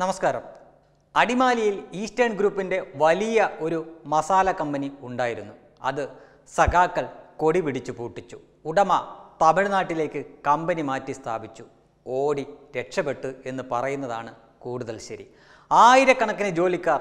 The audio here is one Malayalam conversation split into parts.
നമസ്കാരം അടിമാലിയിൽ ഈസ്റ്റേൺ ഗ്രൂപ്പിൻ്റെ വലിയ ഒരു മസാല കമ്പനി ഉണ്ടായിരുന്നു അത് സഖാക്കൾ കൊടി പിടിച്ചു പൂട്ടിച്ചു ഉടമ തമിഴ്നാട്ടിലേക്ക് കമ്പനി മാറ്റി സ്ഥാപിച്ചു ഓടി രക്ഷപ്പെട്ടു എന്ന് പറയുന്നതാണ് കൂടുതൽ ശരി ആയിരക്കണക്കിന് ജോലിക്കാർ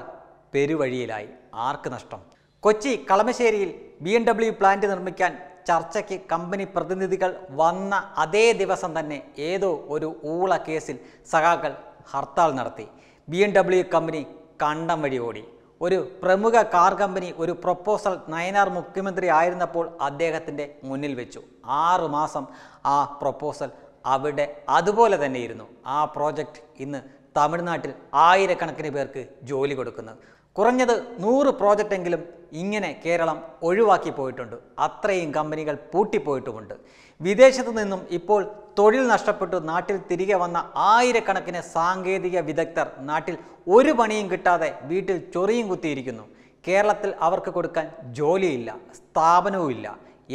പെരുവഴിയിലായി ആർക്ക് നഷ്ടം കൊച്ചി കളമശ്ശേരിയിൽ ബി എം ഡബ്ല്യു പ്ലാന്റ് നിർമ്മിക്കാൻ ചർച്ചയ്ക്ക് കമ്പനി പ്രതിനിധികൾ വന്ന അതേ ദിവസം തന്നെ ഏതോ ഒരു ഊള കേസിൽ സഖാക്കൾ ഹർത്താൽ നടത്തി ബി എം ഡബ്ല്യു കമ്പനി കണ്ടം വഴി ഓടി ഒരു പ്രമുഖ കാർ കമ്പനി ഒരു പ്രൊപ്പോസൽ നയനാർ മുഖ്യമന്ത്രി ആയിരുന്നപ്പോൾ അദ്ദേഹത്തിൻ്റെ മുന്നിൽ വെച്ചു ആറു മാസം ആ പ്രൊപ്പോസൽ അവിടെ അതുപോലെ തന്നെ ഇരുന്നു ആ പ്രോജക്റ്റ് ഇന്ന് തമിഴ്നാട്ടിൽ ആയിരക്കണക്കിന് പേർക്ക് ജോലി കൊടുക്കുന്നത് കുറഞ്ഞത് നൂറ് പ്രോജക്റ്റെങ്കിലും ഇങ്ങനെ കേരളം ഒഴിവാക്കി പോയിട്ടുണ്ട് അത്രയും കമ്പനികൾ പൂട്ടിപ്പോയിട്ടുമുണ്ട് വിദേശത്തു നിന്നും ഇപ്പോൾ തൊഴിൽ നഷ്ടപ്പെട്ടു നാട്ടിൽ തിരികെ വന്ന ആയിരക്കണക്കിന് സാങ്കേതിക വിദഗ്ധർ നാട്ടിൽ ഒരു പണിയും കിട്ടാതെ വീട്ടിൽ ചൊറിയും കുത്തിയിരിക്കുന്നു കേരളത്തിൽ അവർക്ക് കൊടുക്കാൻ ജോലിയില്ല സ്ഥാപനവുമില്ല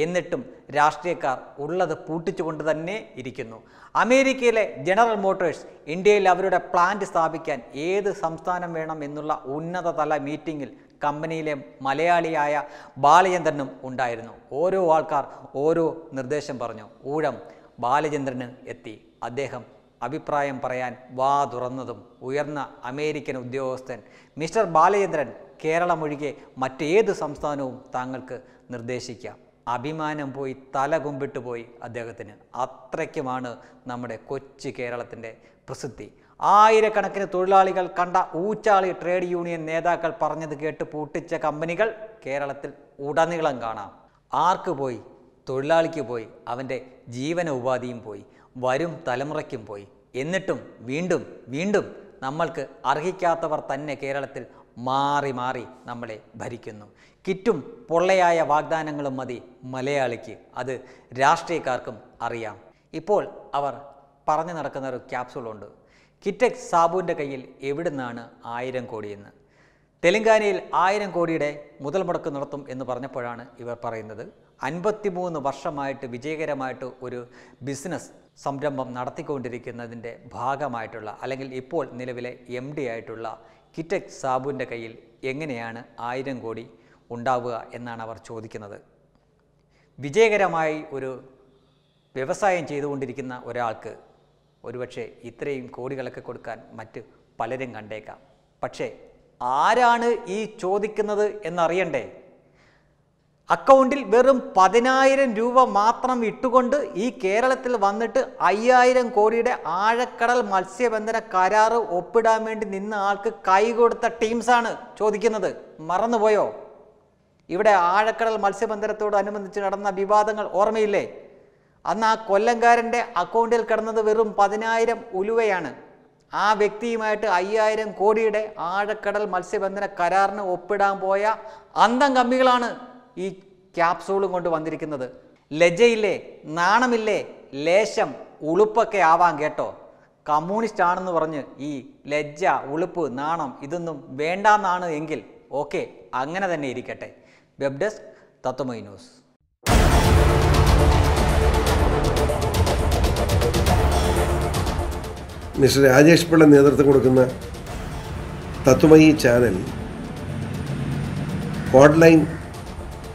എന്നിട്ടും രാഷ്ട്രീയക്കാർ ഉള്ളത് പൂട്ടിച്ചുകൊണ്ട് തന്നെ ഇരിക്കുന്നു അമേരിക്കയിലെ ജനറൽ മോട്ടോഴ്സ് ഇന്ത്യയിൽ അവരുടെ പ്ലാന്റ് സ്ഥാപിക്കാൻ ഏത് സംസ്ഥാനം വേണം എന്നുള്ള ഉന്നതതല മീറ്റിംഗിൽ കമ്പനിയിലെ മലയാളിയായ ബാലചന്ദ്രനും ഉണ്ടായിരുന്നു ഓരോ ആൾക്കാർ ഓരോ നിർദ്ദേശം പറഞ്ഞു ഊഴം ബാലചന്ദ്രന് എത്തി അദ്ദേഹം അഭിപ്രായം പറയാൻ വാ തുറന്നതും ഉയർന്ന അമേരിക്കൻ ഉദ്യോഗസ്ഥൻ മിസ്റ്റർ ബാലചന്ദ്രൻ കേരളമൊഴികെ മറ്റേത് സംസ്ഥാനവും താങ്കൾക്ക് നിർദ്ദേശിക്കാം അഭിമാനം പോയി തല കുമ്പിട്ട് പോയി അദ്ദേഹത്തിന് അത്രയ്ക്കുമാണ് നമ്മുടെ കൊച്ചു കേരളത്തിൻ്റെ പ്രസിദ്ധി ആയിരക്കണക്കിന് തൊഴിലാളികൾ കണ്ട ഊച്ചാളി ട്രേഡ് യൂണിയൻ നേതാക്കൾ പറഞ്ഞത് കേട്ട് പൂട്ടിച്ച കമ്പനികൾ കേരളത്തിൽ ഉടനീളം കാണാം ആർക്ക് പോയി തൊഴിലാളിക്ക് പോയി അവൻ്റെ ജീവന ഉപാധിയും പോയി വരും തലമുറയ്ക്കും പോയി എന്നിട്ടും വീണ്ടും വീണ്ടും നമ്മൾക്ക് അർഹിക്കാത്തവർ തന്നെ കേരളത്തിൽ മാറി മാറി നമ്മളെ ഭരിക്കുന്നു കിറ്റും പൊള്ളയായ വാഗ്ദാനങ്ങളും മതി മലയാളിക്ക് അത് രാഷ്ട്രീയക്കാർക്കും അറിയാം ഇപ്പോൾ അവർ പറഞ്ഞു നടക്കുന്ന ഒരു ക്യാപ്സൂളുണ്ട് കിറ്റക് സാബുവിൻ്റെ കയ്യിൽ എവിടുന്നാണ് ആയിരം കോടിയെന്ന് തെലങ്കാനയിൽ ആയിരം കോടിയുടെ മുതൽ മുടക്ക് നടത്തും എന്ന് പറഞ്ഞപ്പോഴാണ് ഇവർ പറയുന്നത് അൻപത്തിമൂന്ന് വർഷമായിട്ട് വിജയകരമായിട്ട് ഒരു ബിസിനസ് സംരംഭം നടത്തിക്കൊണ്ടിരിക്കുന്നതിൻ്റെ ഭാഗമായിട്ടുള്ള അല്ലെങ്കിൽ ഇപ്പോൾ നിലവിലെ എം ഡി ആയിട്ടുള്ള കിറ്റക് സാബുവിൻ്റെ കയ്യിൽ എങ്ങനെയാണ് ആയിരം കോടി ഉണ്ടാവുക എന്നാണ് അവർ ചോദിക്കുന്നത് വിജയകരമായി ഒരു വ്യവസായം ചെയ്തുകൊണ്ടിരിക്കുന്ന ഒരാൾക്ക് ഒരുപക്ഷെ ഇത്രയും കോടികളൊക്കെ കൊടുക്കാൻ മറ്റ് പലരും കണ്ടേക്കാം പക്ഷേ ആരാണ് ഈ ചോദിക്കുന്നത് എന്നറിയണ്ടേ അക്കൗണ്ടിൽ വെറും പതിനായിരം രൂപ മാത്രം ഇട്ടുകൊണ്ട് ഈ കേരളത്തിൽ വന്നിട്ട് അയ്യായിരം കോടിയുടെ ആഴക്കടൽ മത്സ്യബന്ധന കരാറ് ഒപ്പിടാൻ വേണ്ടി നിന്ന ആൾക്ക് കൈ കൊടുത്ത ടീംസാണ് ചോദിക്കുന്നത് മറന്നുപോയോ ഇവിടെ ആഴക്കടൽ മത്സ്യബന്ധനത്തോടനുബന്ധിച്ച് നടന്ന വിവാദങ്ങൾ ഓർമ്മയില്ലേ അന്ന് ആ കൊല്ലംകാരൻ്റെ അക്കൗണ്ടിൽ കിടന്നത് വെറും പതിനായിരം ഉലുവയാണ് ആ വ്യക്തിയുമായിട്ട് അയ്യായിരം കോടിയുടെ ആഴക്കടൽ മത്സ്യബന്ധന കരാറിന് ഒപ്പിടാൻ പോയ അന്തം കമ്പികളാണ് ഈ ക്യാപ്സൂളും കൊണ്ട് വന്നിരിക്കുന്നത് ലജയില്ലേ നാണമില്ലേ ലേശം ഉളുപ്പൊക്കെ ആവാം കേട്ടോ കമ്മ്യൂണിസ്റ്റ് ആണെന്ന് പറഞ്ഞ് ഈ ലജ്ജ ഉളുപ്പ് നാണം ഇതൊന്നും വേണ്ടാന്നാണ് എങ്കിൽ ഓക്കെ അങ്ങനെ തന്നെ ഇരിക്കട്ടെ വെബ് ഡെസ്ക് തത്വമൈ ന്യൂസ് മിസ്റ്റർ രാജേഷ് നേതൃത്വം കൊടുക്കുന്ന ചാനൽ